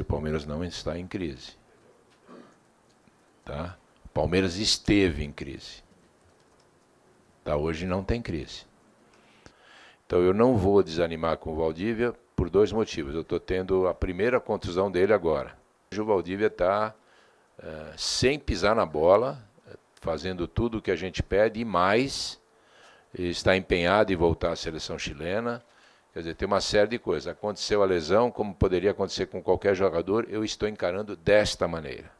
O Palmeiras não está em crise. Tá? O Palmeiras esteve em crise. Tá? Hoje não tem crise. Então eu não vou desanimar com o Valdívia por dois motivos. Eu estou tendo a primeira contusão dele agora. Hoje o Valdívia está uh, eh, sem pisar na bola, fazendo tudo o que a gente pede e mais está empenhado em voltar à seleção chilena. Quer dizer, tem uma série de coisas. Aconteceu a lesão, como poderia acontecer com qualquer jogador, eu estou encarando desta maneira.